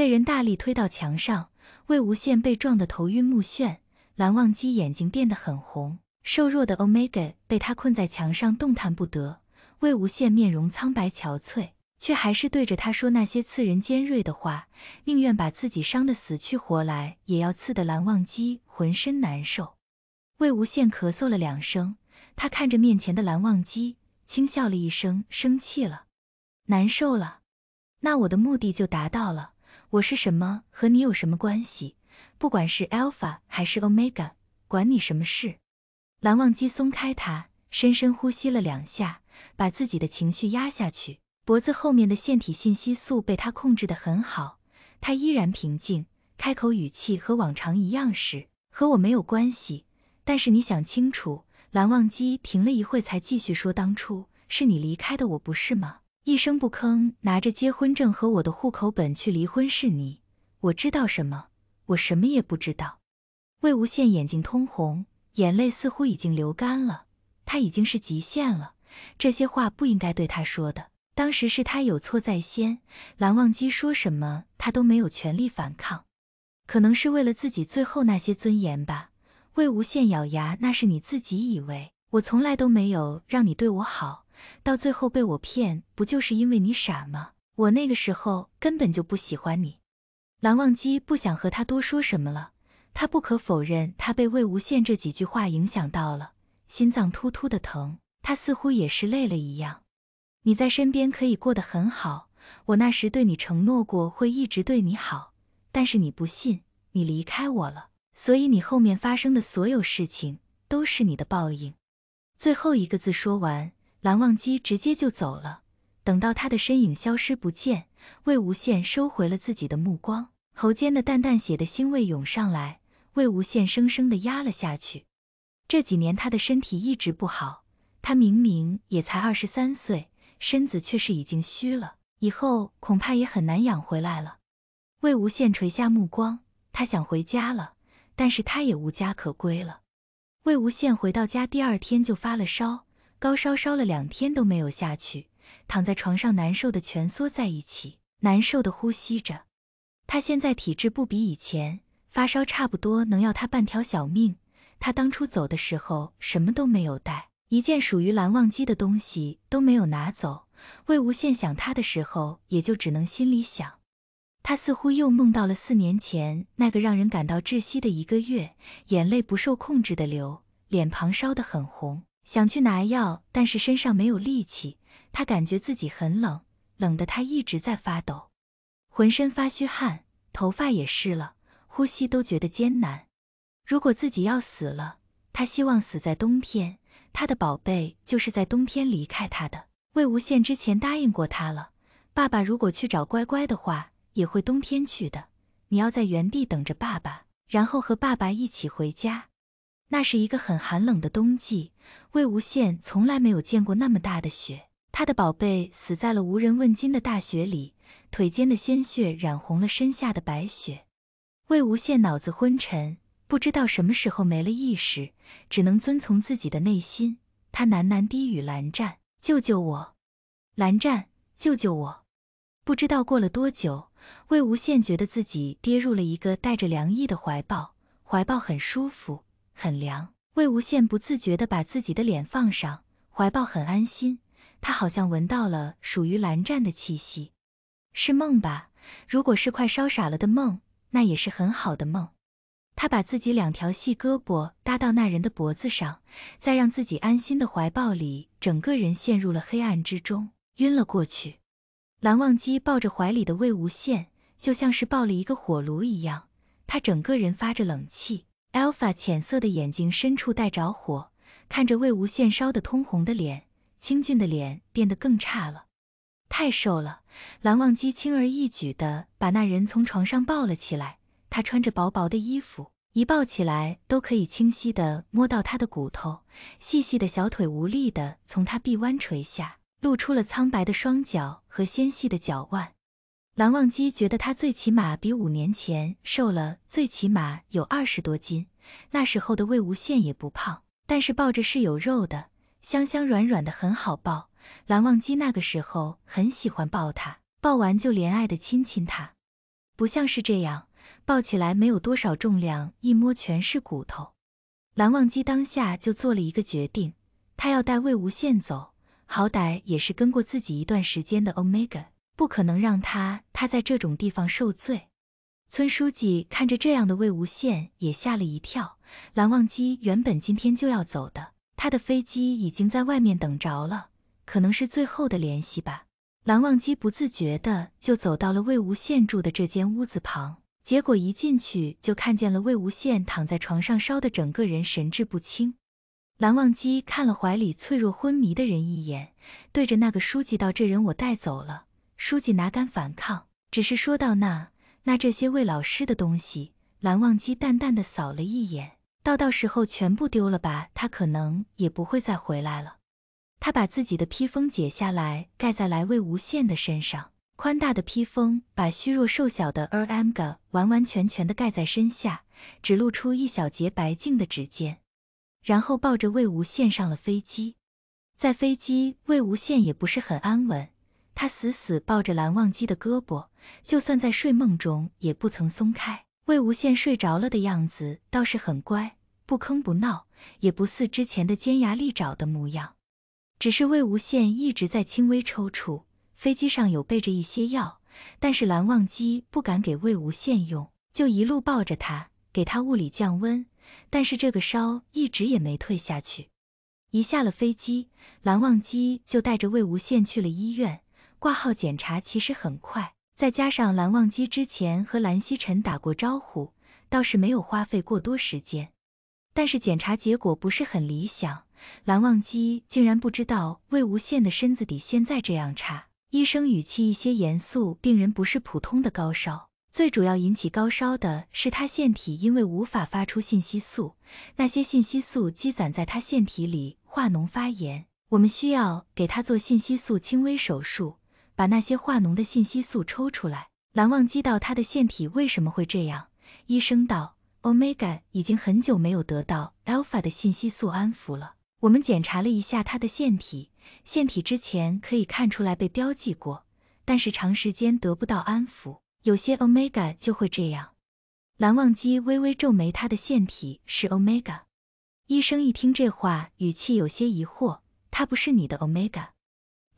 被人大力推到墙上，魏无羡被撞得头晕目眩，蓝忘机眼睛变得很红，瘦弱的 Omega 被他困在墙上动弹不得。魏无羡面容苍白憔悴，却还是对着他说那些刺人尖锐的话，宁愿把自己伤得死去活来，也要刺得蓝忘机浑身难受。魏无羡咳嗽了两声，他看着面前的蓝忘机，轻笑了一声，生气了，难受了，那我的目的就达到了。我是什么和你有什么关系？不管是 Alpha 还是 Omega，管你什么事？蓝忘机松开他，深深呼吸了两下，把自己的情绪压下去。脖子后面的腺体信息素被他控制得很好，他依然平静，开口语气和往常一样是和我没有关系。但是你想清楚。蓝忘机停了一会，才继续说：“当初是你离开的，我不是吗？”一声不吭，拿着结婚证和我的户口本去离婚是你，我知道什么？我什么也不知道。魏无羡眼睛通红，眼泪似乎已经流干了，他已经是极限了。这些话不应该对他说的。当时是他有错在先，蓝忘机说什么他都没有权利反抗。可能是为了自己最后那些尊严吧。魏无羡咬牙：“那是你自己以为，我从来都没有让你对我好。”到最后被我骗，不就是因为你傻吗？我那个时候根本就不喜欢你。蓝忘机不想和他多说什么了，他不可否认，他被魏无羡这几句话影响到了，心脏突突的疼。他似乎也是累了一样。你在身边可以过得很好，我那时对你承诺过会一直对你好，但是你不信，你离开我了，所以你后面发生的所有事情都是你的报应。最后一个字说完。蓝忘机直接就走了。等到他的身影消失不见，魏无羡收回了自己的目光，喉间的淡淡血的腥味涌上来，魏无羡生生的压了下去。这几年他的身体一直不好，他明明也才二十三岁，身子却是已经虚了，以后恐怕也很难养回来了。魏无羡垂下目光，他想回家了，但是他也无家可归了。魏无羡回到家，第二天就发了烧。高烧烧了两天都没有下去，躺在床上难受的蜷缩在一起，难受的呼吸着。他现在体质不比以前，发烧差不多能要他半条小命。他当初走的时候什么都没有带，一件属于蓝忘机的东西都没有拿走。魏无羡想他的时候也就只能心里想。他似乎又梦到了四年前那个让人感到窒息的一个月，眼泪不受控制的流，脸庞烧得很红。想去拿药，但是身上没有力气。他感觉自己很冷，冷得他一直在发抖，浑身发虚汗，头发也湿了，呼吸都觉得艰难。如果自己要死了，他希望死在冬天。他的宝贝就是在冬天离开他的。魏无羡之前答应过他了，爸爸如果去找乖乖的话，也会冬天去的。你要在原地等着爸爸，然后和爸爸一起回家。那是一个很寒冷的冬季，魏无羡从来没有见过那么大的雪。他的宝贝死在了无人问津的大雪里，腿间的鲜血染红了身下的白雪。魏无羡脑子昏沉，不知道什么时候没了意识，只能遵从自己的内心。他喃喃低语：“蓝湛，救救我！蓝湛，救救我！”不知道过了多久，魏无羡觉得自己跌入了一个带着凉意的怀抱，怀抱很舒服。很凉，魏无羡不自觉的把自己的脸放上怀抱，很安心。他好像闻到了属于蓝湛的气息，是梦吧？如果是快烧傻了的梦，那也是很好的梦。他把自己两条细胳膊搭到那人的脖子上，再让自己安心的怀抱里，整个人陷入了黑暗之中，晕了过去。蓝忘机抱着怀里的魏无羡，就像是抱了一个火炉一样，他整个人发着冷气。Alpha 浅色的眼睛深处带着火，看着魏无羡烧得通红的脸，清俊的脸变得更差了，太瘦了。蓝忘机轻而易举地把那人从床上抱了起来，他穿着薄薄的衣服，一抱起来都可以清晰地摸到他的骨头，细细的小腿无力地从他臂弯垂下，露出了苍白的双脚和纤细的脚腕。蓝忘机觉得他最起码比五年前瘦了，最起码有二十多斤。那时候的魏无羡也不胖，但是抱着是有肉的，香香软软的，很好抱。蓝忘机那个时候很喜欢抱他，抱完就怜爱的亲亲他。不像是这样，抱起来没有多少重量，一摸全是骨头。蓝忘机当下就做了一个决定，他要带魏无羡走，好歹也是跟过自己一段时间的 Omega。不可能让他他在这种地方受罪。村书记看着这样的魏无羡也吓了一跳。蓝忘机原本今天就要走的，他的飞机已经在外面等着了，可能是最后的联系吧。蓝忘机不自觉的就走到了魏无羡住的这间屋子旁，结果一进去就看见了魏无羡躺在床上烧的整个人神志不清。蓝忘机看了怀里脆弱昏迷的人一眼，对着那个书记道：“这人我带走了。”书记哪敢反抗，只是说到那那这些魏老师的东西。蓝忘机淡淡的扫了一眼，到到时候全部丢了吧，他可能也不会再回来了。他把自己的披风解下来，盖在来魏无羡的身上。宽大的披风把虚弱瘦小的 Ermga 完完全全的盖在身下，只露出一小截白净的指尖。然后抱着魏无羡上了飞机，在飞机魏无羡也不是很安稳。他死死抱着蓝忘机的胳膊，就算在睡梦中也不曾松开。魏无羡睡着了的样子倒是很乖，不吭不闹，也不似之前的尖牙利爪的模样。只是魏无羡一直在轻微抽搐。飞机上有备着一些药，但是蓝忘机不敢给魏无羡用，就一路抱着他，给他物理降温。但是这个烧一直也没退下去。一下了飞机，蓝忘机就带着魏无羡去了医院。挂号检查其实很快，再加上蓝忘机之前和蓝曦臣打过招呼，倒是没有花费过多时间。但是检查结果不是很理想，蓝忘机竟然不知道魏无羡的身子底现在这样差。医生语气一些严肃，病人不是普通的高烧，最主要引起高烧的是他腺体因为无法发出信息素，那些信息素积攒在他腺体里化脓发炎，我们需要给他做信息素轻微手术。把那些化脓的信息素抽出来。蓝忘机道：“他的腺体为什么会这样？”医生道：“Omega 已经很久没有得到 Alpha 的信息素安抚了。我们检查了一下他的腺体，腺体之前可以看出来被标记过，但是长时间得不到安抚，有些 Omega 就会这样。”蓝忘机微微皱眉：“他的腺体是 Omega。”医生一听这话，语气有些疑惑：“他不是你的 Omega？”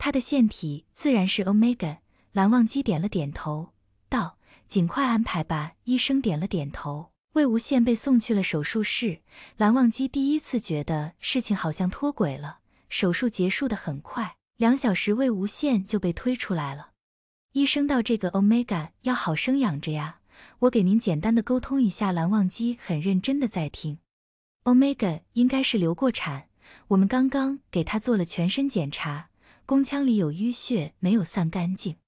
他的腺体自然是 Omega。蓝忘机点了点头，道：“尽快安排吧。”医生点了点头。魏无羡被送去了手术室。蓝忘机第一次觉得事情好像脱轨了。手术结束的很快，两小时魏无羡就被推出来了。医生道：“这个 Omega 要好生养着呀，我给您简单的沟通一下。”蓝忘机很认真的在听。Omega 应该是流过产，我们刚刚给他做了全身检查。宫腔里有淤血没有散干净。